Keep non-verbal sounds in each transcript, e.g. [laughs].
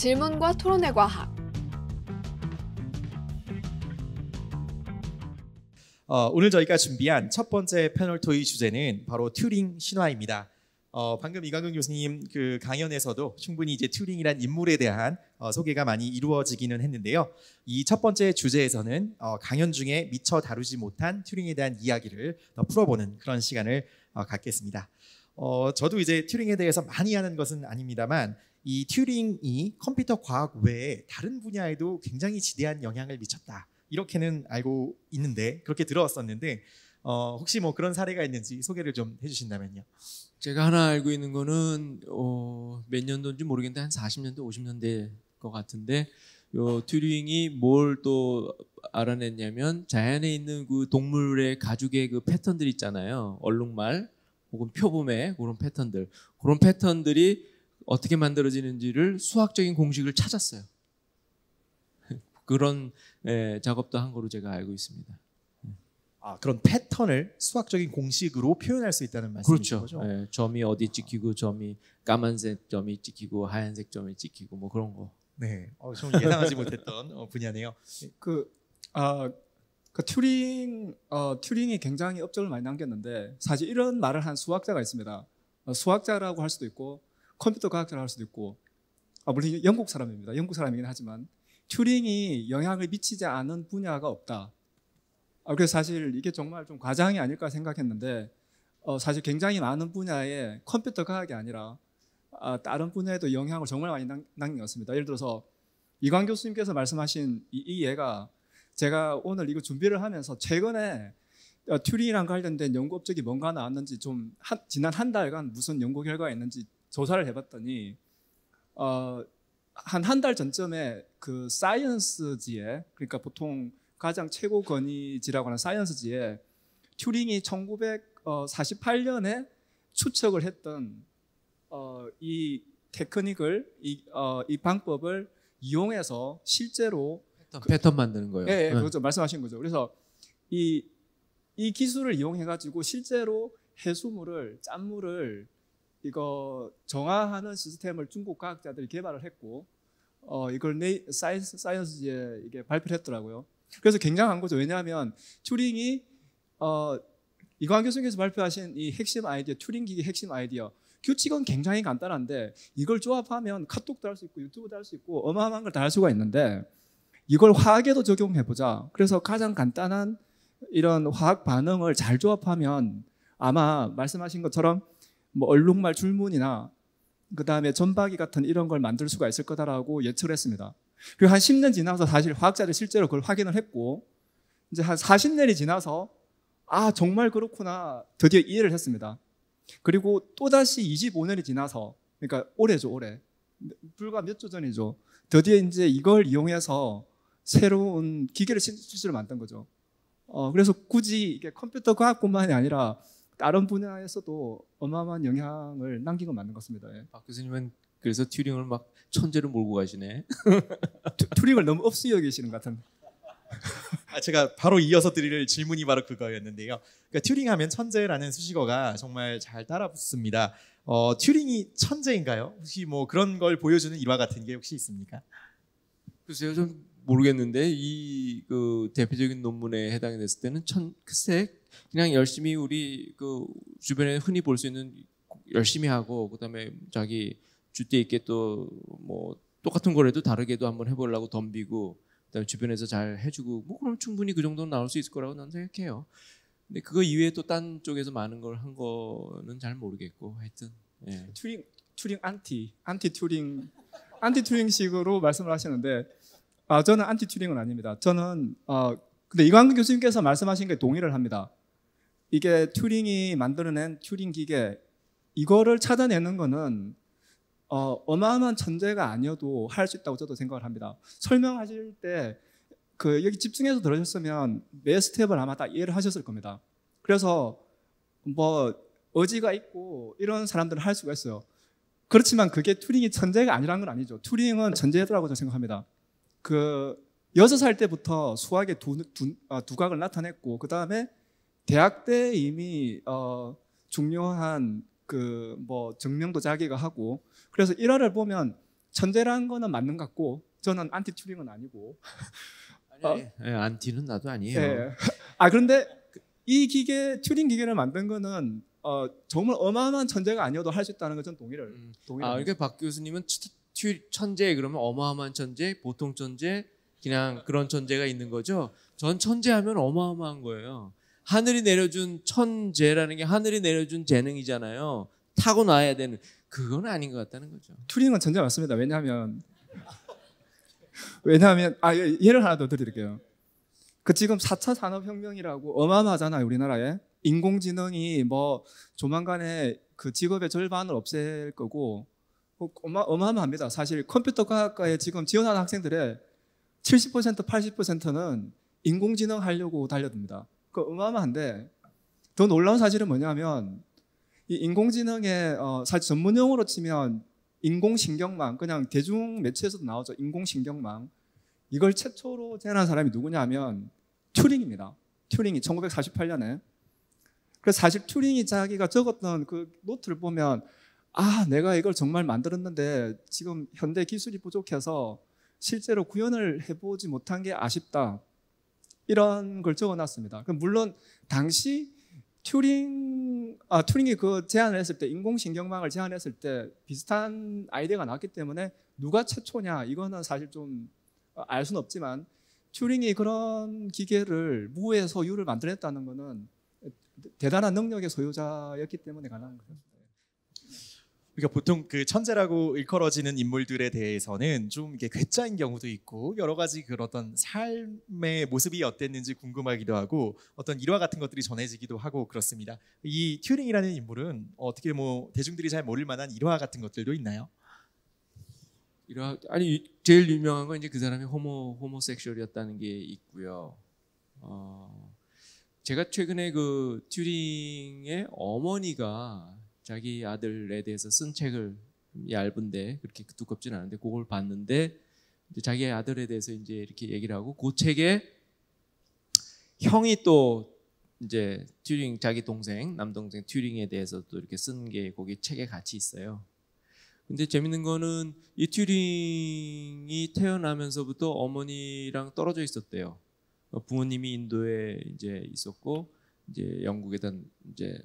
질문과 토론의 과학. 어, 오늘 저희가 준비한 첫 번째 패널 토의 주제는 바로 튜링 신화입니다. 어, 방금 이광근 교수님 그 강연에서도 충분히 이제 튜링이란 인물에 대한 어, 소개가 많이 이루어지기는 했는데요. 이 첫 번째 주제에서는 어, 강연 중에 미처 다루지 못한 튜링에 대한 이야기를 풀어보는 그런 시간을 어, 갖겠습니다. 어, 저도 이제 튜링에 대해서 많이 하는 것은 아닙니다만 이 튜링이 컴퓨터 과학 외에 다른 분야에도 굉장히 지대한 영향을 미쳤다. 이렇게는 알고 있는데 그렇게 들어왔었는데 어, 혹시 뭐 그런 사례가 있는지 소개를 좀 해주신다면요. 제가 하나 알고 있는 거는 어, 몇 년도인지 모르겠는데 한 40년대, 50년대 것 같은데 요 튜링이 뭘 또 알아냈냐면 자연에 있는 그 동물의 가죽의 그 패턴들 있잖아요. 얼룩말 혹은 표범의 그런 패턴들. 그런 패턴들이 어떻게 만들어지는지를 수학적인 공식을 찾았어요. [laughs] 그런 예, 작업도 한 거로 제가 알고 있습니다. 아, 그런 패턴을 수학적인 공식으로 표현할 수 있다는 말씀이죠. 그렇죠. 예, 점이 어디 찍히고 점이 까만색 점이 찍히고 하얀색 점이 찍히고 뭐 그런 거. 네, 어, 좀 예상하지 못했던 어, 분야네요. 그 아, 그 튜링 어, 튜링이 굉장히 업적을 많이 남겼는데 사실 이런 말을 한 수학자가 있습니다. 어, 수학자라고 할 수도 있고 컴퓨터 과학자를 할 수도 있고 아, 물론 영국 사람입니다. 영국 사람이긴 하지만 튜링이 영향을 미치지 않은 분야가 없다. 아, 그래서 사실 이게 정말 좀 과장이 아닐까 생각했는데 어, 사실 굉장히 많은 분야에 컴퓨터 과학이 아니라 아, 다른 분야에도 영향을 정말 많이 남겼습니다. 예를 들어서 이광 교수님께서 말씀하신 이, 이 예가 제가 오늘 이거 준비를 하면서 최근에 어, 튜링이랑 관련된 연구 업적이 뭔가 나왔는지 좀 한, 지난 한 달간 무슨 연구 결과가 있는지 조사를 해봤더니 어, 한 한 달 전쯤에 그 사이언스지에 그러니까 보통 가장 최고 권위지라고 하는 사이언스지에 튜링이 1948년에 추측을 했던 어, 이 테크닉을 이, 어, 이 방법을 이용해서 실제로 패턴, 그, 패턴 만드는 거예요. 예, 예 응. 예. 그렇죠. 말씀하신 거죠. 그래서 이, 이 기술을 이용해 가지고 실제로 해수물을 짠물을 이거 정화하는 시스템을 중국 과학자들이 개발을 했고 어, 이걸 네 사이언스, 사이언스지에 이게 발표를 했더라고요. 그래서 굉장한 거죠. 왜냐하면 튜링이 어, 이광 교수님께서 발표하신 이 핵심 아이디어, 튜링 기기 핵심 아이디어 규칙은 굉장히 간단한데 이걸 조합하면 카톡도 할 수 있고 유튜브도 할 수 있고 어마어마한 걸 다 할 수가 있는데 이걸 화학에도 적용해 보자. 그래서 가장 간단한 이런 화학 반응을 잘 조합하면 아마 말씀하신 것처럼 뭐 얼룩말 줄무늬나 그 다음에 전박이 같은 이런 걸 만들 수가 있을 거다라고 예측을 했습니다. 그리고 한 10년 지나서 사실 과학자들이 실제로 그걸 확인을 했고 이제 한 40년이 지나서 아 정말 그렇구나 드디어 이해를 했습니다. 그리고 또다시 25년이 지나서 그러니까 올해죠 올해 불과 몇 주 전이죠. 드디어 이제 이걸 이용해서 새로운 기계를 실제로 만든 거죠. 어, 그래서 굳이 이게 컴퓨터 과학뿐만이 아니라 다른 분야에서도 어마어마한 영향을 남긴 건 맞는 것 같습니다. 예. 박 교수님은 그래서 튜링을 막 천재로 몰고 가시네. [laughs] 튜, 링을 너무 업수여 계시는 같은. 아, 제가 바로 이어서 드릴 질문이 바로 그거였는데요. 그러니까 튜링하면 천재라는 수식어가 정말 잘 따라붙습니다. 어, 튜링이 천재인가요? 혹시 뭐 그런 걸 보여주는 일화 같은 게 혹시 있습니까? 글쎄요, 좀 모르겠는데 이 그 대표적인 논문에 해당이 됐을 때는 천 글쎄 그냥 열심히 우리 그 주변에 흔히 볼 수 있는 열심히 하고 그다음에 자기 주대 있게 또 뭐 똑같은 거라도 다르게도 한번 해보려고 덤비고 그다음에 주변에서 잘 해주고 뭐 그럼 충분히 그 정도는 나올 수 있을 거라고 난 생각해요. 근데 그거 이외에 또 딴 쪽에서 많은 걸 한 거는 잘 모르겠고 하여튼 예. 튜링 튜링 안티 안티 튜링 안티 튜링식으로 말씀을 하시는데 아, 저는 안티 튜링은 아닙니다. 저는 어, 근데 이광근 교수님께서 말씀하신 게 동의를 합니다. 이게 튜링이 만들어낸 튜링 기계 이거를 찾아내는 거는 어, 어마어마한 천재가 아니어도 할 수 있다고 저도 생각을 합니다. 설명하실 때 그 여기 집중해서 들으셨으면 매 스텝을 아마 다 이해를 하셨을 겁니다. 그래서 뭐어지가 있고 이런 사람들은 할 수가 있어요. 그렇지만 그게 튜링이 천재가 아니라는 건 아니죠. 튜링은 천재더라고 저는 생각합니다. 그 여섯 살 때부터 수학의 두, 두, 아, 각을 나타냈고 그 다음에 대학 때 이미 어, 중요한 그 뭐 증명도 자기가 하고 그래서 일화를 보면 천재라는 거는 맞는 것 같고 저는 안티 튜링은 아니고 [laughs] 어? 아니, 어? 예, 안티는 나도 아니에요. 예. 아 그런데 이 기계 튜링 기계를 만든 거는 어, 정말 어마어마한 천재가 아니어도 할 수 있다는 것은 동의를, 음. 아, 동의를. 아, 이게 박 교수님은 천재 그러면 어마어마한 천재, 보통 천재, 그냥 그런 천재가 있는 거죠. 전 천재하면 어마어마한 거예요. 하늘이 내려준 천재라는 게 하늘이 내려준 재능이잖아요. 타고 나야 되는 그건 아닌 것 같다는 거죠. 튜링은 천재 맞습니다. 왜냐하면 왜냐하면 아 예, 예를 하나 더 드릴게요. 그 지금 4차 산업혁명이라고 어마어마하잖아요 우리나라에 인공지능이 뭐 조만간에 그 직업의 절반을 없앨 거고 어마, 어마어마합니다. 사실 컴퓨터 과학과에 지금 지원하는 학생들의 70% 80%는 인공지능 하려고 달려듭니다. 그 어마어마한데 더 놀라운 사실은 뭐냐면 이 인공지능의 어, 사실 전문 용어로 치면 인공신경망 그냥 대중 매체에서도 나오죠. 인공신경망 이걸 최초로 제안한 사람이 누구냐면 튜링입니다. 튜링이 1948년에 그래서 사실 튜링이 자기가 적었던 그 노트를 보면 아, 내가 이걸 정말 만들었는데 지금 현대 기술이 부족해서 실제로 구현을 해보지 못한 게 아쉽다. 이런 걸 적어놨습니다. 물론 당시 튜링 아 튜링이 그 제안을 했을 때 인공신경망을 제안했을 때 비슷한 아이디어가 나왔기 때문에 누가 최초냐 이거는 사실 좀 알 수는 없지만 튜링이 그런 기계를 무에서 유를 만들었다는 것은 대단한 능력의 소유자였기 때문에 가능한 거죠. 그러니까 보통 그 천재라고 일컬어지는 인물들에 대해서는 좀 이게 괴짜인 경우도 있고 여러 가지 그 어떤 삶의 모습이 어땠는지 궁금하기도 하고 어떤 일화 같은 것들이 전해지기도 하고 그렇습니다. 이 튜링이라는 인물은 어떻게 뭐 대중들이 잘 모를 만한 일화 같은 것들도 있나요? 일화 아니 제일 유명한 건 이제 그 사람이 호모 호모섹슈얼이었다는 게 있고요. 어, 제가 최근에 그 튜링의 어머니가 자기 아들에 대해서 쓴 책을 얇은데 그렇게 두껍진 않은데 그걸 봤는데 자기 아들에 대해서 이제 이렇게 얘기를 하고 그 책에 형이 또 이제 튜링 자기 동생 남동생 튜링에 대해서 또 이렇게 쓴 게 거기 책에 같이 있어요. 근데 재밌는 거는 이 튜링이 태어나면서부터 어머니랑 떨어져 있었대요. 어, 부모님이 인도에 이제 있었고 이제 영국에 다 이제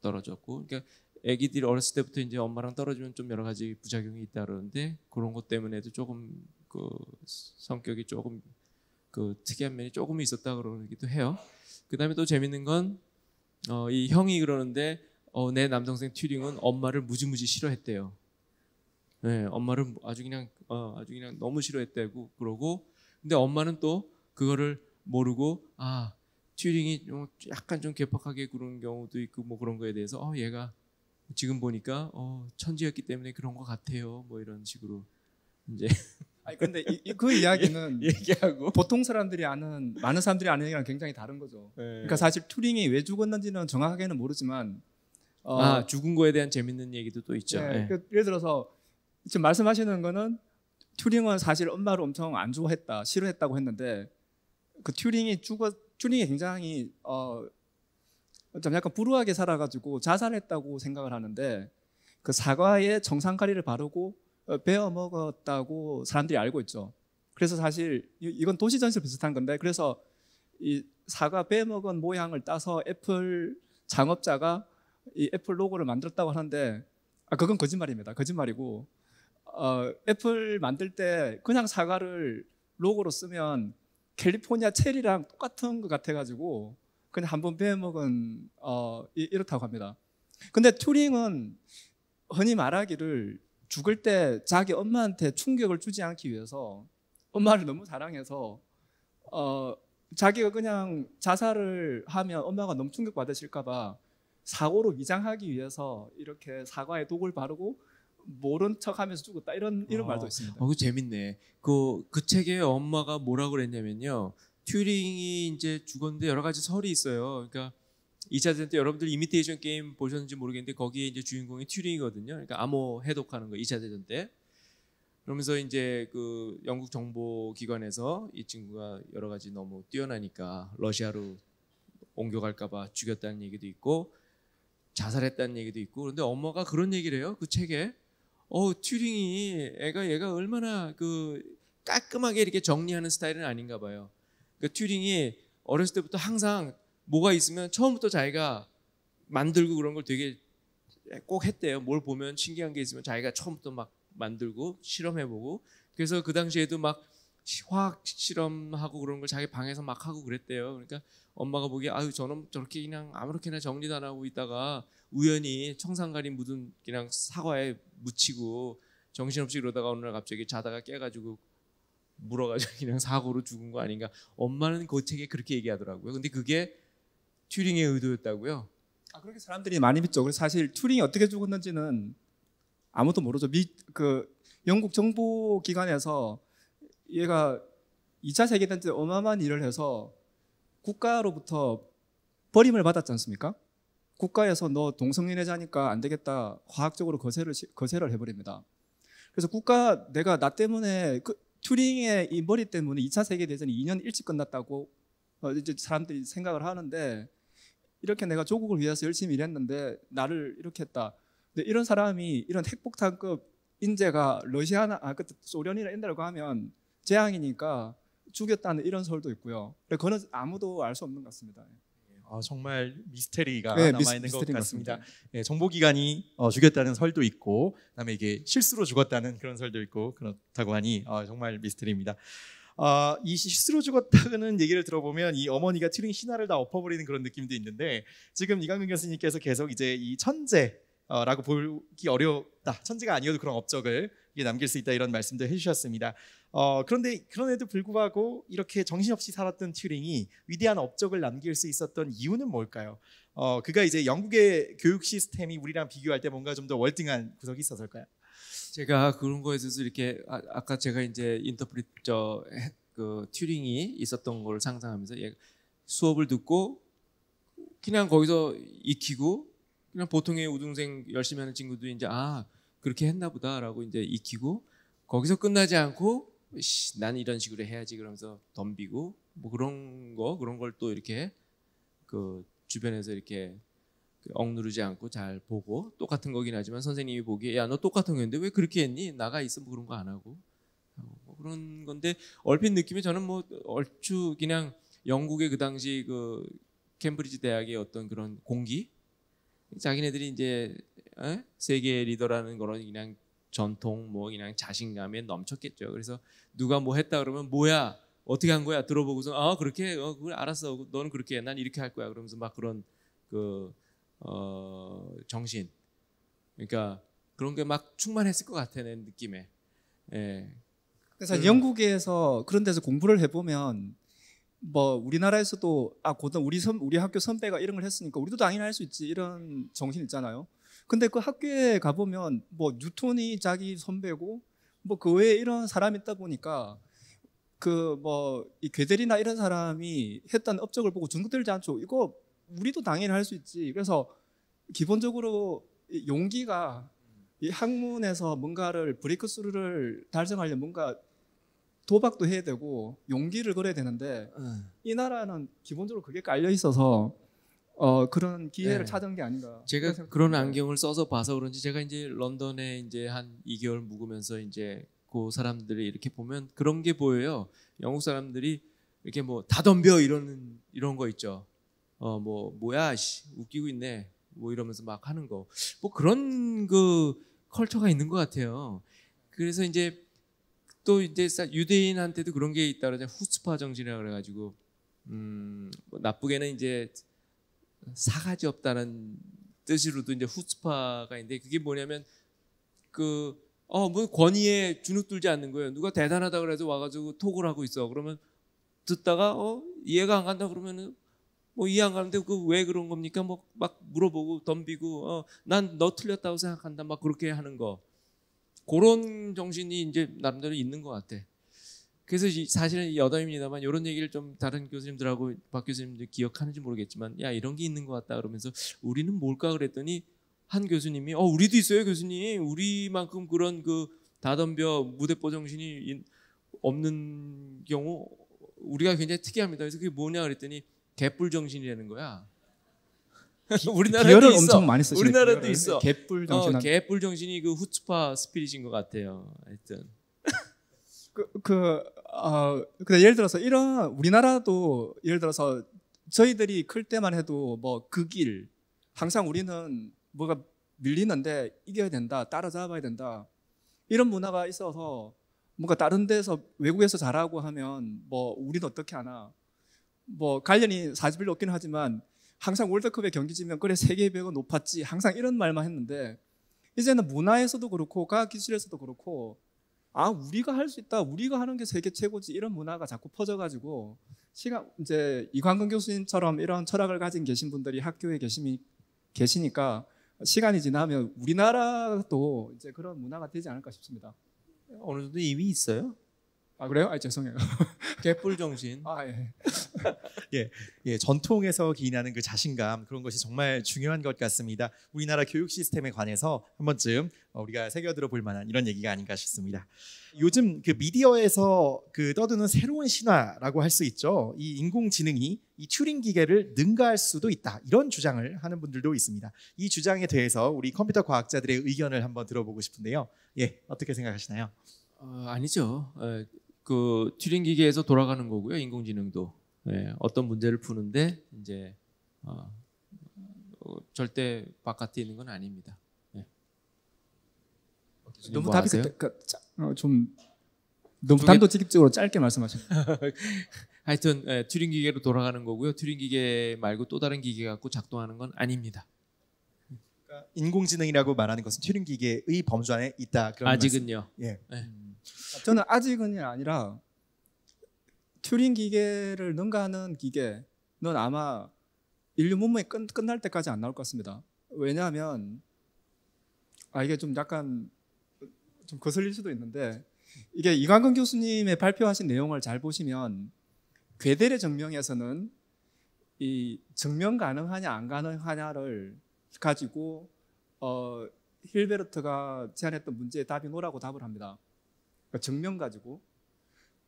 떨어졌고 그러니까 아기들이 어렸을 때부터 이제 엄마랑 떨어지면 좀 여러 가지 부작용이 있다 그러는데 그런 것 때문에도 조금 그 성격이 조금 그 특이한 면이 조금 있었다 그러기도 해요. 그다음에 또 재밌는 건이 어 형이 그러는데 어 내 남동생 튜링은 엄마를 무지무지 싫어했대요. 네, 엄마를 아주 그냥 어 아주 그냥 너무 싫어했대고 그러고 근데 엄마는 또 그거를 모르고 아 튜링이 좀 약간 좀 개팍하게 그런 경우도 있고 뭐 그런 거에 대해서 어 얘가 지금 보니까 어, 천재였기 때문에 그런 것 같아요. 뭐 이런 식으로 이제. [laughs] 아니 근데 이, 이, 그 이야기는 [laughs] 예, 얘기하고 보통 사람들이 아는 많은 사람들이 아는 얘기랑 굉장히 다른 거죠. 네. 그러니까 사실 투링이 왜 죽었는지는 정확하게는 모르지만 어, 아 죽은 거에 대한 재밌는 얘기도 또 있죠. 네. 네. 그 예를 들어서 지금 말씀하시는 거는 튜링은 사실 엄마를 엄청 안 좋아했다, 싫어했다고 했는데 그 튜링이 죽어 튜링이 굉장히 어좀 약간 불우하게 살아가지고 자살했다고 생각을 하는데 그 사과에 정상가리를 바르고 어, 베어 먹었다고 사람들이 알고 있죠. 그래서 사실 이건 도시 전시 비슷한 건데 그래서 이 사과 베어 먹은 모양을 따서 애플 창업자가 이 애플 로고를 만들었다고 하는데 아 그건 거짓말입니다. 거짓말이고 어, 애플 만들 때 그냥 사과를 로고로 쓰면 캘리포니아 체리랑 똑같은 것 같아가지고 그냥 한번빼먹은 어, 이렇다고 합니다. 근데 튜링은 흔히 말하기를 죽을 때 자기 엄마한테 충격을 주지 않기 위해서 엄마를 너무 사랑해서 어, 자기가 그냥 자살을 하면 엄마가 너무 충격받으실까봐 사고로 위장하기 위해서 이렇게 사과에 독을 바르고 모른 척하면서 죽었다 이런 이런 아, 말도 있습니다. 어, 그 재밌네. 그 그 책에 엄마가 뭐라고 그랬냐면요. 튜링이 이제 죽었는데 여러 가지 설이 있어요. 그러니까 2차 대전 때 여러분들 이미테이션 게임 보셨는지 모르겠는데 거기에 이제 주인공이 튜링이거든요. 그러니까 암호 해독하는 거 2차 대전 때. 그러면서 이제 그 영국 정보 기관에서 이 친구가 여러 가지 너무 뛰어나니까 러시아로 옮겨갈까봐 죽였다는 얘기도 있고 자살했다는 얘기도 있고 그런데 엄마가 그런 얘기를 해요 그 책에 어 튜링이 애가 얘가 얼마나 그 깔끔하게 이렇게 정리하는 스타일은 아닌가 봐요 그러니까 튜링이 어렸을 때부터 항상 뭐가 있으면 처음부터 자기가 만들고 그런 걸 되게 꼭 했대요. 뭘 보면 신기한 게 있으면 자기가 처음부터 막 만들고 실험해보고 그래서 그 당시에도 막 화학 실험하고 그런 걸 자기 방에서 막 하고 그랬대요. 그러니까 엄마가 보기에 아유 저놈 저렇게 그냥 아무렇게나 정리도 안 하고 있다가 우연히 청산가리 묻은 그냥 사과에 묻히고 정신없이 그러다가 어느 날 갑자기 자다가 깨가지고 물어가지고 그냥 사고로 죽은 거 아닌가. 엄마는 그 책에 그렇게 얘기하더라고요. 근데 그게 튜링의 의도였다고요. 아 그렇게 사람들이 많이 믿죠. 그래서 사실 튜링이 어떻게 죽었는지는 아무도 모르죠. 미, 그 영국 정보 기관에서 얘가 2차 세계 대전 어마어마한 일을 해서 국가로부터 버림을 받았지 않습니까? 국가에서 너동성애자니까안 되겠다. 과학적으로 거세를 거세를 해버립니다. 그래서 국가 내가 나 때문에 그, 튜링의 이 머리 때문에 2차 세계 대전이 2년 일찍 끝났다고 어, 이제 사람들이 생각을 하는데 이렇게 내가 조국을 위해서 열심히 일했는데 나를 이렇게 했다. 근데 이런 사람이 이런 핵폭탄급 인재가 러시아나 아 그때 소련이나 인다고 하면 재앙이니까 죽였다는 이런 설도 있고요. 그거는 아무도 알 수 없는 것 같습니다. 어, 정말 미스테리가 네, 남아 있는 것 같습니다. 맞습니다. 네, 예, 정보기관이 어, 죽였다는 설도 있고, 그다음에 이게 실수로 죽었다는 그런 설도 있고 그렇다고 하니 어, 정말 미스테리입니다. 어, 이 실수로 죽었다는 얘기를 들어보면 이 어머니가 트링 신화를 다 엎어버리는 그런 느낌도 있는데 지금 이강민 교수님께서 계속 이제 이 천재 어, 라고 보기 어렵다. 천재가 아니어도 그런 업적을 남길 수 있다 이런 말씀도 해주셨습니다. 어, 그런데 그런에도 불구하고 이렇게 정신없이 살았던 튜링이 위대한 업적을 남길 수 있었던 이유는 뭘까요? 어, 그가 이제 영국의 교육 시스템이 우리랑 비교할 때 뭔가 좀 더 월등한 구석이 있었을까요? 제가 그런 거에 대해서 이렇게 아, 까 제가 이제 인터프리저 그 튜링이 있었던 걸 상상하면서 예, 수업을 듣고 그냥 거기서 익히고 그냥 보통의 우등생 열심히 하는 친구도 이제 아 그렇게 했나 보다라고 이제 익히고 거기서 끝나지 않고 난 이런 식으로 해야지 그러면서 덤비고 뭐 그런 거 그런 걸 또 이렇게 그 주변에서 이렇게 그 억누르지 않고 잘 보고 똑같은 거긴 하지만 선생님이 보기에 야 너 똑같은 건데 왜 그렇게 했니 나가 있어 뭐 그런 거 안 하고 뭐 그런 건데 얼핏 느낌이 저는 뭐 얼추 그냥 영국의 그 당시 그 캠브리지 대학의 어떤 그런 공기 자기네들이 이제 에? 세계 리더라는 거는 그냥 전통 뭐 그냥 자신감에 넘쳤겠죠. 그래서 누가 뭐 했다 그러면 뭐야 어떻게 한 거야 들어보고서 아 그렇게 어 그래 알았어 너는 그렇게 해. 난 이렇게 할 거야 그러면서 막 그런 그 어, 정신 그러니까 그런 게 막 충만했을 것 같아 내 느낌에. 예. 그래서 음. 영국에서 그런 데서 공부를 해보면 뭐 우리나라에서도 아 고등 우리 선 우리 학교 선배가 이런 걸 했으니까 우리도 당연히 할 수 있지 이런 정신 있잖아요. 근데 그 학교에 가보면 뭐 뉴턴이 자기 선배고 뭐 그 외에 이런 사람이 있다 보니까 그 뭐 이 괴델이나 이런 사람이 했던 업적을 보고 중국들지 않죠. 이거 우리도 당연히 할 수 있지. 그래서 기본적으로 용기가 이 학문에서 뭔가를 브레이크스루를 달성하려면 뭔가 도박도 해야 되고 용기를 걸어야 되는데 이 나라는 기본적으로 그게 깔려 있어서 어 그런 기회를 네. 찾은 게 아닌가. 제가 그런 안경을 써서 봐서 그런지 제가 이제 런던에 이제 한 2개월 묵으면서 이제 그 사람들이 이렇게 보면 그런 게 보여요. 영국 사람들이 이렇게 뭐 다 덤벼 이러 이런 거 있죠. 어 뭐 뭐야 씨 웃기고 있네 뭐 이러면서 막 하는 거. 뭐 그런 그 컬처가 있는 것 같아요. 그래서 이제 또 이제 유대인한테도 그런 게 있다 그러죠. 후스파 정신이라 그래가지고 음, 뭐 나쁘게는 이제 사가지 없다는 뜻으로도 이제 후스파가 있는데 그게 뭐냐면 그 어 뭐 권위에 주눅 들지 않는 거예요. 누가 대단하다 그래서 와가지고 톡을 하고 있어. 그러면 듣다가 어 이해가 안 간다 그러면은 뭐 이해 안 가는데 그 왜 그런 겁니까? 뭐 막 물어보고 덤비고 어 난 너 틀렸다고 생각한다 막 그렇게 하는 거 그런 정신이 이제 나름대로 있는 것 같아. 그래서 사실은 여담입니다만 이런 얘기를 좀 다른 교수님들하고 박 교수님들 기억하는지 모르겠지만 야 이런 게 있는 것 같다 그러면서 우리는 뭘까 그랬더니 한 교수님이 어 우리도 있어요 교수님 우리만큼 그런 그다던벼 무대뽀 정신이 없는 경우 우리가 굉장히 특이합니다. 그래서 그게 뭐냐 그랬더니 개뿔 정신이라는 거야. 우리나라도 있어. 엄청 많이 우리나라도 기어 있어. 개뿔 정신. 어, 개뿔 정신이 그 후츠파 스피릿인 것 같아요. 하여튼. 그, 그 어, 근데 예를 들어서 이런 우리나라도 예를 들어서 저희들이 클 때만 해도 뭐 그 길 항상 우리는 뭐가 밀리는데 이겨야 된다, 따라잡아야 된다 이런 문화가 있어서 뭔가 다른 데서 외국에서 자라고 하면 뭐 우리는 어떻게 하나 뭐 관련이 사실별 로 없긴 하지만 항상 월드컵에 경기지면 그래 세계 의 배가 높았지 항상 이런 말만 했는데 이제는 문화에서도 그렇고 과학 기술에서도 그렇고 아 우리가 할 수 있다 우리가 하는 게 세계 최고지 이런 문화가 자꾸 퍼져가지고 시간 이제 이광근 교수님처럼 이런 철학을 가진 계신 분들이 학교에 계심이 계시니까 시간이 지나면 우리나라도 이제 그런 문화가 되지 않을까 싶습니다. 어느 정도 이미 있어요? 아 그래요? 아 죄송해요. 개뿔 정신. 아 예. [laughs] 예, 예, 전통에서 기인하는 그 자신감 그런 것이 정말 중요한 것 같습니다. 우리나라 교육 시스템에 관해서 한 번쯤 어, 우리가 새겨들어 볼 만한 이런 얘기가 아닌가 싶습니다. 요즘 그 미디어에서 그 떠드는 새로운 신화라고 할 수 있죠. 이 인공지능이 이 튜링 기계를 능가할 수도 있다. 이런 주장을 하는 분들도 있습니다. 이 주장에 대해서 우리 컴퓨터 과학자들의 의견을 한번 들어보고 싶은데요. 예, 어떻게 생각하시나요? 어, 아니죠. 어, 그 튜링 기계에서 돌아가는 거고요. 인공지능도 예, 어떤 문제를 푸는데 이제 어, 어, 절대 바깥에 있는 건 아닙니다. 예. 네. 너무 뭐 답이 그때, 그, 어, 너무 단도직입적으로 짧게 말씀하시네 [laughs] 하여튼 예, 튜링 기계로 돌아가는 거고요. 튜링 기계 말고 또 다른 기계 갖고 작동하는 건 아닙니다. 그러니까 인공지능이라고 말하는 것은 튜링 기계의 범주 안에 있다. 아직은요. 예. 네. 음. 저는 아직은 아니라 튜링 기계를 능가하는 기계는 아마 인류 문명이 끝, 끝날 때까지 안 나올 것 같습니다. 왜냐하면 아 이게 좀 약간 좀 거슬릴 수도 있는데 이게 이광근 교수님의 발표하신 내용을 잘 보시면 괴델의 증명에서는 이 증명 가능하냐 안 가능하냐를 가지고 어 힐베르트가 제안했던 문제의 답이 뭐라고 답을 합니다. 그러니까 증명 가지고.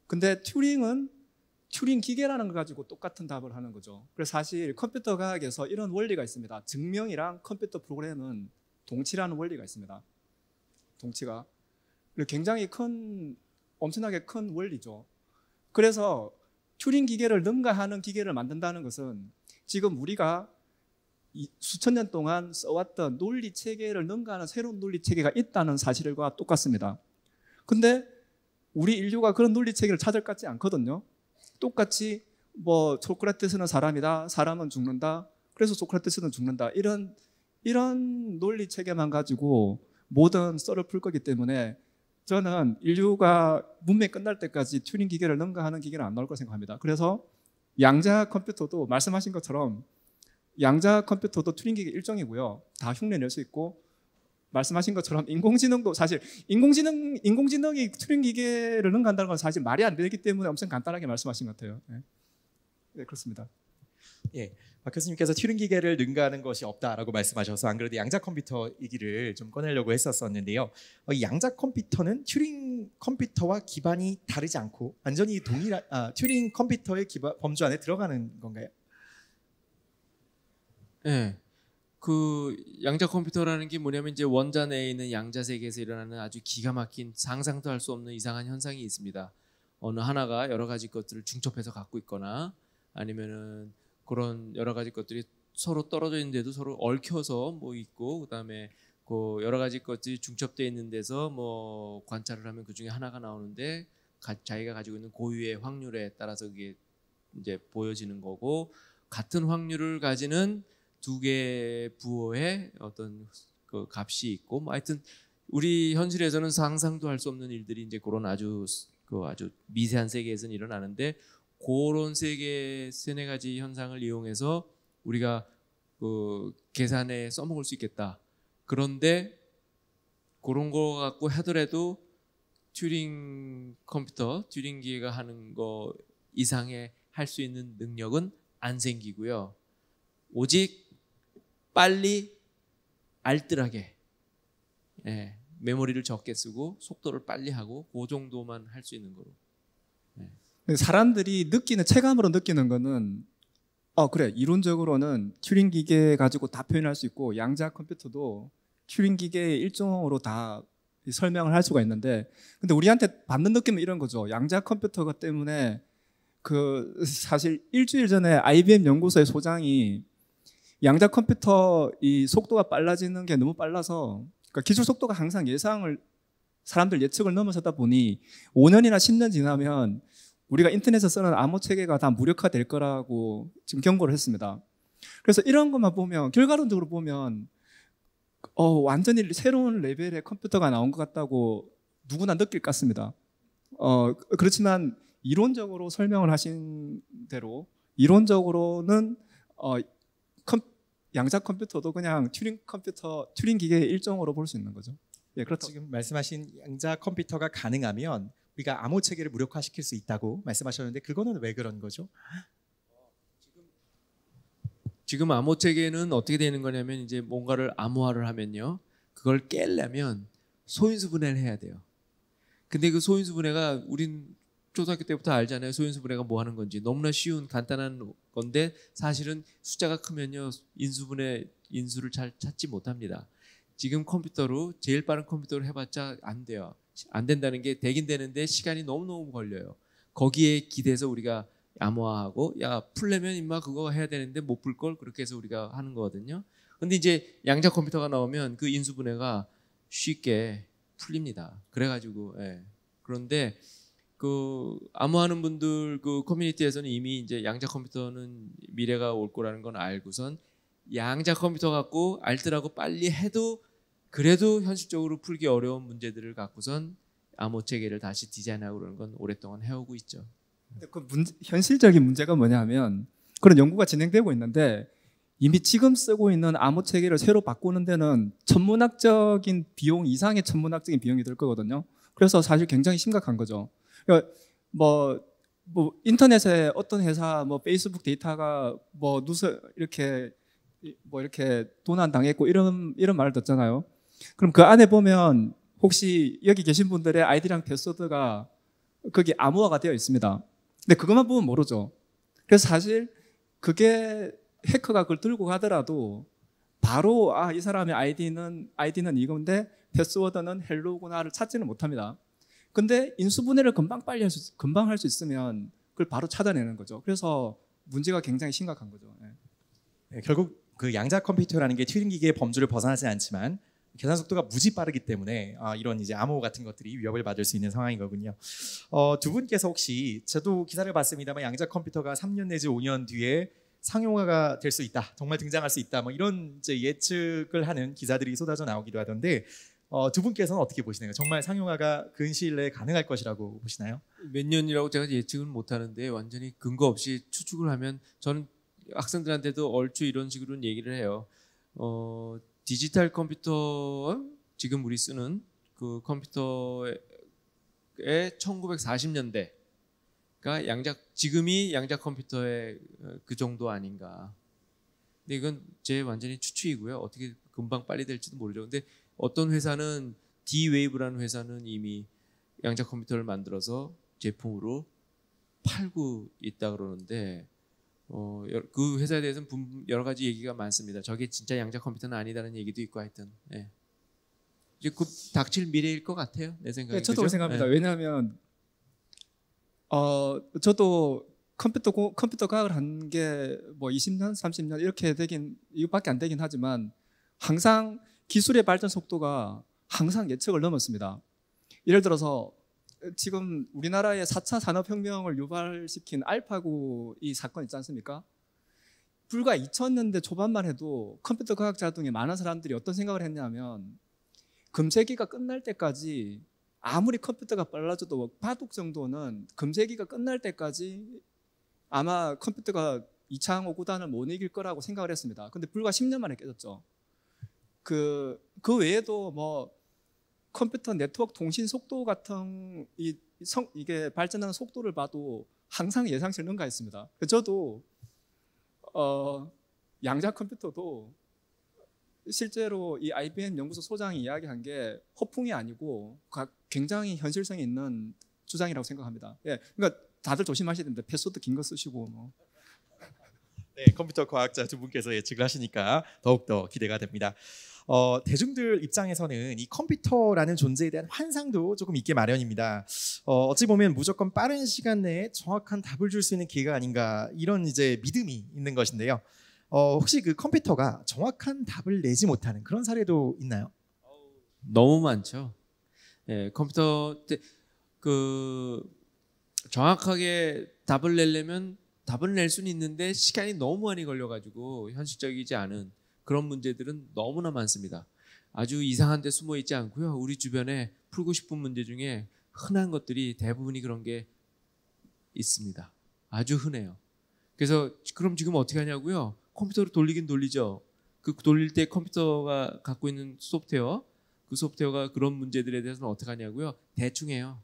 근데 튜링은 튜링 기계라는 걸 가지고 똑같은 답을 하는 거죠. 그래서 사실 컴퓨터 과학에서 이런 원리가 있습니다. 증명이랑 컴퓨터 프로그램은 동치라는 원리가 있습니다. 동치가 굉장히 큰 엄청나게 큰 원리죠. 그래서 튜링 기계를 능가하는 기계를 만든다는 것은 지금 우리가 수천 년 동안 써왔던 논리 체계를 능가하는 새로운 논리 체계가 있다는 사실과 똑같습니다. 근데 우리 인류가 그런 논리 체계를 찾을 것 같지 않거든요. 똑같이 뭐 소크라테스는 사람이다, 사람은 죽는다, 그래서 소크라테스는 죽는다 이런 이런 논리 체계만 가지고 모든 썰을 풀 거기 때문에 저는 인류가 문명 끝날 때까지 튜닝 기계를 능가하는 기계는 안 나올 거 생각합니다. 그래서 양자 컴퓨터도 말씀하신 것처럼 양자 컴퓨터도 튜닝 기계 일종이고요. 다 흉내 낼 수 있고 말씀하신 것처럼 인공지능도 사실 인공지능 인공지능이 튜링 기계를 능가한다는 건 사실 말이 안 되기 때문에 엄청 간단하게 말씀하신 것 같아요. 네, 네 그렇습니다. 예, 박 교수님께서 튜링 기계를 능가하는 것이 없다라고 말씀하셔서 안 그래도 양자 컴퓨터 얘기를 좀 꺼내려고 했었었는데요. 어, 이 양자 컴퓨터는 튜링 컴퓨터와 기반이 다르지 않고 완전히 동일한 아, 튜링 컴퓨터의 기반 범주 안에 들어가는 건가요? 예. 그 양자 컴퓨터라는 게 뭐냐면 이제 원자 내에 있는 양자 세계에서 일어나는 아주 기가 막힌 상상도 할 수 없는 이상한 현상이 있습니다. 어느 하나가 여러 가지 것들을 중첩해서 갖고 있거나 아니면은 그런 여러 가지 것들이 서로 떨어져 있는데도 서로 얽혀서 뭐 있고 그다음에 그 여러 가지 것들이 중첩돼 있는 데서 뭐 관찰을 하면 그 중에 하나가 나오는데 가, 자기가 가지고 있는 고유의 확률에 따라서 그게 이제 보여지는 거고 같은 확률을 가지는 두개부호의 어떤 그 값이 있고 뭐 하여튼 우리 현실에서는 상상도 할 수 없는 일들이 이제 그런 아주 그 아주 미세한 세계에서는 일어나는데 그런 세계 세네 가지 현상을 이용해서 우리가 그 계산에 써먹을 수 있겠다. 그런데 그런 거 갖고 하더라도 튜링 컴퓨터, 튜링 기계가 하는 거 이상의 할 수 있는 능력은 안 생기고요. 오직 빨리 알뜰하게 예, 메모리를 적게 쓰고 속도를 빨리 하고 그 정도만 할 수 있는 거로. 예. 사람들이 느끼는 체감으로 느끼는 거는 어 그래 이론적으로는 튜링 기계 가지고 다 표현할 수 있고 양자 컴퓨터도 튜링 기계의 일종으로 다 설명을 할 수가 있는데 근데 우리한테 받는 느낌은 이런 거죠. 양자 컴퓨터가 때문에 그 사실 일주일 전에 IBM 연구소의 소장이 양자 컴퓨터 이 속도가 빨라지는 게 너무 빨라서 그러니까 기술 속도가 항상 예상을 사람들 예측을 넘어서다 보니 5년이나 10년 지나면 우리가 인터넷에 쓰는 암호 체계가 다 무력화될 거라고 지금 경고를 했습니다. 그래서 이런 것만 보면 결과론적으로 보면 어, 완전히 새로운 레벨의 컴퓨터가 나온 것 같다고 누구나 느낄 것 같습니다. 어, 그렇지만 이론적으로 설명을 하신 대로 이론적으로는 어, 양자 컴퓨터도 그냥 튜링 컴퓨터 튜링 기계의 일종으로 볼 수 있는 거죠. 예, 그렇다. 지금 말씀하신 양자 컴퓨터가 가능하면 우리가 암호 체계를 무력화시킬 수 있다고 말씀하셨는데 그거는 왜 그런 거죠? 지금 암호 체계는 어떻게 되는 거냐면 이제 뭔가를 암호화를 하면요. 그걸 깰려면 소인수 분해를 해야 돼요. 근데 그 소인수 분해가 우린 초등학교 때부터 알잖아요. 소인수분해가 뭐 하는 건지 너무나 쉬운 간단한 건데 사실은 숫자가 크면요 인수분해 인수를 잘 찾지 못합니다. 지금 컴퓨터로 제일 빠른 컴퓨터로 해봤자 안 돼요. 안 된다는 게 되긴 되는데 시간이 너무 너무 걸려요. 거기에 기대서 우리가 암호화하고 야 풀려면 인마 그거 해야 되는데 못 풀 걸 그렇게 해서 우리가 하는 거거든요. 근데 이제 양자 컴퓨터가 나오면 그 인수분해가 쉽게 풀립니다. 그래가지고 예. 그런데 그 암호하는 분들 그 커뮤니티에서는 이미 이제 양자 컴퓨터는 미래가 올 거라는 건 알고선 양자 컴퓨터 갖고 알뜰하고 빨리 해도 그래도 현실적으로 풀기 어려운 문제들을 갖고선 암호 체계를 다시 디자인하고 그러는 건 오랫동안 해오고 있죠. 근데 그 문제, 현실적인 문제가 뭐냐면 그런 연구가 진행되고 있는데 이미 지금 쓰고 있는 암호 체계를 새로 바꾸는 데는 천문학적인 비용 이상의 천문학적인 비용이 들 거거든요. 그래서 사실 굉장히 심각한 거죠. 그러니까 뭐, 뭐 인터넷에 어떤 회사 뭐 페이스북 데이터가 뭐 누설 이렇게 뭐 이렇게 도난 당했고 이런 이런 말을 듣잖아요. 그럼 그 안에 보면 혹시 여기 계신 분들의 아이디랑 패스워드가 거기 암호화가 되어 있습니다. 근데 그것만 보면 모르죠. 그래서 사실 그게 해커가 그걸 들고 가더라도 바로 아 이 사람의 아이디는 아이디는 이건데 패스워드는 헬로구나를 찾지는 못합니다. 근데 인수분해를 금방 빨리 할 수, 금방 할 수 있으면 그걸 바로 찾아내는 거죠. 그래서 문제가 굉장히 심각한 거죠. 네. 네, 결국 그 양자 컴퓨터라는 게 튜링 기계의 범주를 벗어나지 않지만 계산 속도가 무지 빠르기 때문에 아, 이런 이제 암호 같은 것들이 위협을 받을 수 있는 상황인 거군요. 어, 두 분께서 혹시 저도 기사를 봤습니다만 양자 컴퓨터가 3년 내지 5년 뒤에 상용화가 될 수 있다, 정말 등장할 수 있다, 뭐 이런 이제 예측을 하는 기사들이 쏟아져 나오기도 하던데 어, 두 분께서는 어떻게 보시나요? 정말 상용화가 근시일 내에 가능할 것이라고 보시나요? 몇 년이라고 제가 예측은 못하는데 완전히 근거 없이 추측을 하면 저는 학생들한테도 얼추 이런 식으로는 얘기를 해요. 어, 디지털 컴퓨터 지금 우리 쓰는 그 컴퓨터의 1940년대 가 양자 지금이 양자 컴퓨터의 어, 그 정도 아닌가. 근데 이건 제 완전히 추측이고요. 어떻게 금방 빨리 될지도 모르죠. 근데 어떤 회사는 D-Wave라는 회사는 이미 양자 컴퓨터를 만들어서 제품으로 팔고 있다 그러는데 어, 그 회사에 대해서는 여러 가지 얘기가 많습니다. 저게 진짜 양자 컴퓨터는 아니다는 얘기도 있고 하여튼. 예. 이제 곧 닥칠 미래일 것 같아요. 내 생각에. 네, 저도 그렇 생각합니다. 예. 왜냐하면 어, 저도 컴퓨터 고, 컴퓨터 과학을 한 게 뭐 20년, 30년 이렇게 되긴 이거밖에 안 되긴 하지만 항상 기술의 발전 속도가 항상 예측을 넘었습니다. 예를 들어서 지금 우리나라의 4차 산업혁명을 유발시킨 알파고 이 사건 있지 않습니까? 불과 2000년대 초반만 해도 컴퓨터 과학자 등의 많은 사람들이 어떤 생각을 했냐면 금세기가 끝날 때까지 아무리 컴퓨터가 빨라져도 바둑 정도는 금세기가 끝날 때까지 아마 컴퓨터가 2차 항우구단을못 이길 거라고 생각을 했습니다. 근데 불과 10년 만에 깨졌죠. 그, 그 외에도 뭐 컴퓨터 네트워크 통신 속도 같은 이 성, 이게 발전하는 속도를 봐도 항상 예상치를 능가했습니다. 그 저도 어, 양자 컴퓨터도 실제로 이 IBM 연구소 소장이 이야기한 게 허풍이 아니고 굉장히 현실성이 있는 주장이라고 생각합니다. 예, 그러니까 다들 조심하셔야 됩니다. 패스워드 긴 거 쓰시고 뭐. 네, 컴퓨터 과학자 두 분께서 예측을 하시니까 더욱더 기대가 됩니다. 어, 대중들 입장에서는 이 컴퓨터라는 존재에 대한 환상도 조금 있게 마련입니다. 어, 어찌 보면 무조건 빠른 시간 내에 정확한 답을 줄 수 있는 기회가 아닌가 이런 이제 믿음이 있는 것인데요. 어, 혹시 그 컴퓨터가 정확한 답을 내지 못하는 그런 사례도 있나요? 너무 많죠. 예, 컴퓨터 그 정확하게 답을 내려면 답을 낼 수는 있는데 시간이 너무 많이 걸려가지고 현실적이지 않은 그런 문제들은 너무나 많습니다. 아주 이상한 데 숨어 있지 않고요. 우리 주변에 풀고 싶은 문제 중에 흔한 것들이 대부분이 그런 게 있습니다. 아주 흔해요. 그래서 그럼 지금 어떻게 하냐고요? 컴퓨터를 돌리긴 돌리죠. 그 돌릴 때 컴퓨터가 갖고 있는 소프트웨어 그 소프트웨어가 그런 문제들에 대해서는 어떻게 하냐고요? 대충 해요.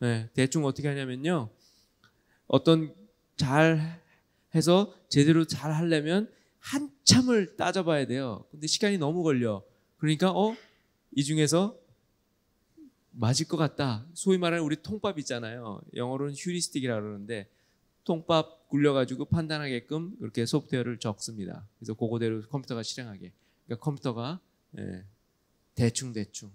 네, 대충 어떻게 하냐면요. 어떤 잘 해서 제대로 잘 하려면 한참을 따져봐야 돼요. 근데 시간이 너무 걸려. 그러니까 어? 이 중에서 맞을 것 같다. 소위 말하는 우리 통밥 있잖아요. 영어로는 휴리스틱이라 고 그러는데 통밥 굴려가지고 판단하게끔 이렇게 소프트웨어를 적습니다. 그래서 그거대로 컴퓨터가 실행하게. 그러니까 컴퓨터가 예, 대충 대충.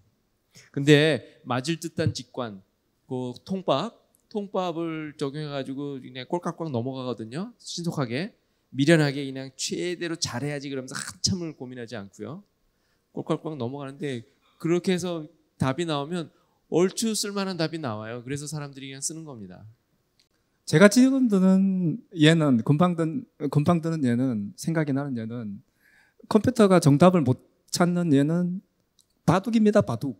근데 맞을 듯한 직관, 그 통밥, 통밥을 적용해가지고 그냥 꼴깍꼴 넘어가거든요. 신속하게. 미련하게 그냥 최대로 잘해야지 그러면서 한참을 고민하지 않고요. 꼴깍꼴 깍 넘어가는데 그렇게 해서 답이 나오면 얼추 쓸만한 답이 나와요. 그래서 사람들이 그냥 쓰는 겁니다. 제가 지금 드는 얘는 금방 든 금방 드는 얘는 생각이 나는 얘는 컴퓨터가 정답을 못 찾는 얘는 바둑입니다. 바둑.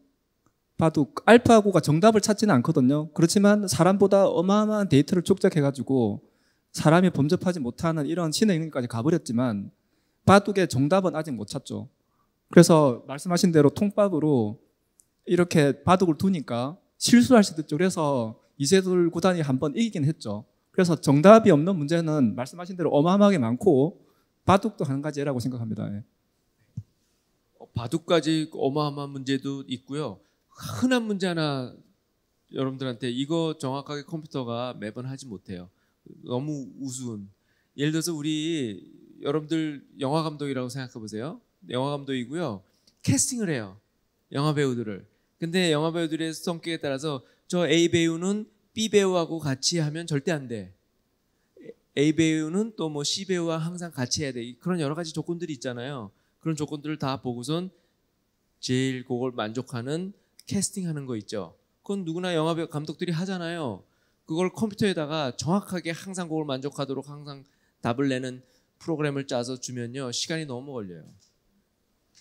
바둑 알파고가 정답을 찾지는 않거든요. 그렇지만 사람보다 어마어마한 데이터를 축적해가지고 사람이 범접하지 못하는 이런 신의 영역까지 가버렸지만 바둑의 정답은 아직 못 찾죠. 그래서 말씀하신 대로 통밥으로 이렇게 바둑을 두니까 실수할 수도 있죠. 그래서 이세돌 구단이 한 번 이기긴 했죠. 그래서 정답이 없는 문제는 말씀하신 대로 어마어마하게 많고 바둑도 한 가지라고 생각합니다. 예. 어, 바둑까지 어마어마한 문제도 있고요. 흔한 문제 하나 여러분들한테 이거 정확하게 컴퓨터가 매번 하지 못해요. 너무 우스운. 예를 들어서 우리 여러분들 영화 감독이라고 생각해 보세요. 영화 감독이고요. 캐스팅을 해요. 영화 배우들을. 근데 영화 배우들의 성격에 따라서 저 A 배우는 B 배우하고 같이 하면 절대 안 돼. A 배우는 또 뭐 C 배우와 항상 같이 해야 돼. 그런 여러 가지 조건들이 있잖아요. 그런 조건들을 다 보고선 제일 그걸 만족하는 캐스팅하는 거 있죠. 그건 누구나 영화 감독들이 하잖아요. 그걸 컴퓨터에다가 정확하게 항상 그걸 만족하도록 항상 답을 내는 프로그램을 짜서 주면요 시간이 너무 걸려요.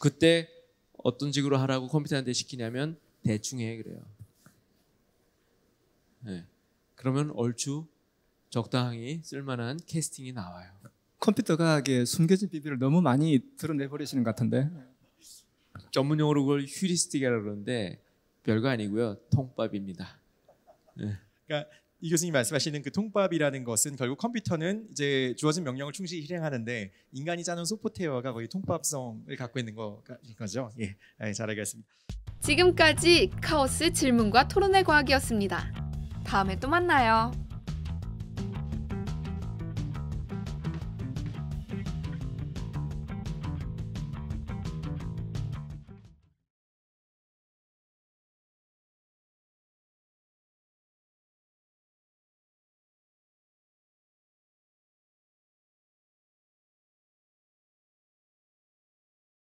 그때 어떤 식으로 하라고 컴퓨터한테 시키냐면 대충 해 그래요. 네. 그러면 얼추 적당히 쓸만한 캐스팅이 나와요. 컴퓨터가 이게 숨겨진 비밀을 너무 많이 드러내 버리시는 것 같은데. 전문 용어로 그걸 휴리스틱이라고 그러는데 별거 아니고요. 통밥입니다. 네. 그러니까 이 교수님 말씀하시는 그 통밥이라는 것은 결국 컴퓨터는 이제 주어진 명령을 충실히 실행하는데 인간이 짜는 소프트웨어가 거의 통밥성을 갖고 있는 거, 죠 예, 예, 잘 알겠습니다. 지금까지 카오스 질문과 토론의 과학이었습니다. 다음에 또 만나요.